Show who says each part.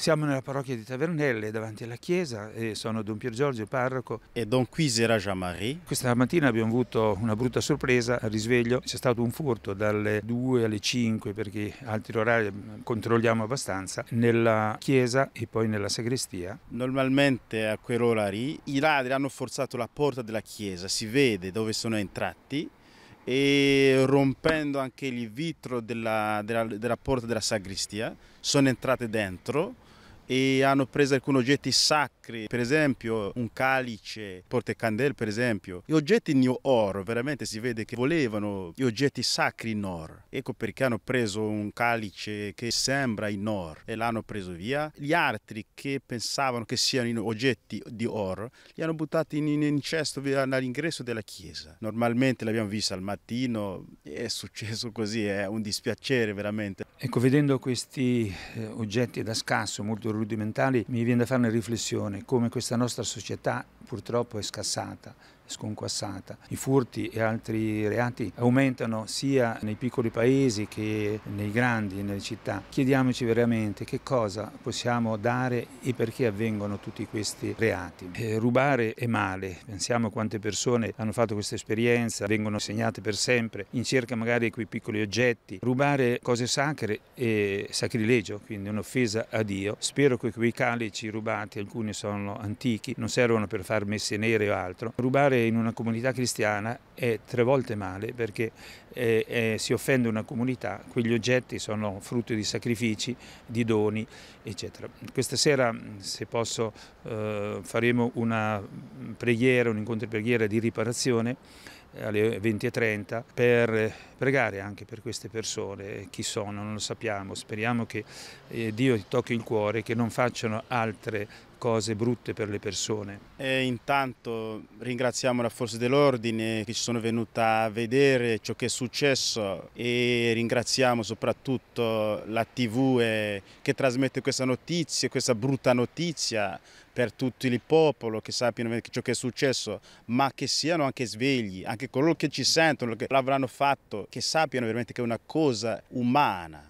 Speaker 1: Siamo nella parrocchia di Tavernelle davanti alla chiesa e sono Don Pier Giorgio, parroco. E Don Quisera Jean-Marie. Questa mattina abbiamo avuto una brutta sorpresa al risveglio. C'è stato un furto dalle 2 alle 5 perché altri orari mm, controlliamo abbastanza nella chiesa e poi nella sagrestia.
Speaker 2: Normalmente a quell'ora lì i ladri hanno forzato la porta della chiesa, si vede dove sono entrati e rompendo anche il vitro della, della, della porta della sagrestia sono entrate dentro e hanno preso alcuni oggetti sacri, per esempio un calice, porte portecandel per esempio. Gli oggetti in or, veramente si vede che volevano gli oggetti sacri in or. Ecco perché hanno preso un calice che sembra in or e l'hanno preso via. Gli altri che pensavano che siano oggetti di oro, li hanno buttati in, un cesto all'ingresso della chiesa. Normalmente l'abbiamo vista al mattino,
Speaker 1: è successo così, è un dispiacere veramente. Ecco, vedendo questi eh, oggetti da scasso molto rudimentali, mi viene da fare una riflessione, come questa nostra società purtroppo è scassata, sconquassata. I furti e altri reati aumentano sia nei piccoli paesi che nei grandi, nelle città. Chiediamoci veramente che cosa possiamo dare e perché avvengono tutti questi reati. Eh, rubare è male, pensiamo quante persone hanno fatto questa esperienza, vengono segnate per sempre in cerca magari di quei piccoli oggetti. Rubare cose sacre è sacrilegio, quindi un'offesa a Dio. Spero che quei calici rubati, alcuni sono antichi, non servono per far messe nere o altro. Rubare in una comunità cristiana è tre volte male perché eh, eh, si offende una comunità, quegli oggetti sono frutto di sacrifici, di doni, eccetera. Questa sera, se posso, eh, faremo una preghiera, un incontro di preghiera di riparazione eh, alle 20.30 per pregare anche per queste persone, chi sono, non lo sappiamo, speriamo che eh, Dio ti tocchi il cuore, che non facciano altre cose brutte per le persone.
Speaker 2: E intanto ringraziamo la Forza dell'Ordine che ci sono venuta a vedere ciò che è successo e ringraziamo soprattutto la TV eh, che trasmette questa notizia, questa brutta notizia per tutto il popolo che sappiano ciò che è successo, ma che siano anche svegli, anche coloro che ci sentono, che l'avranno fatto, che sappiano veramente che è una cosa umana.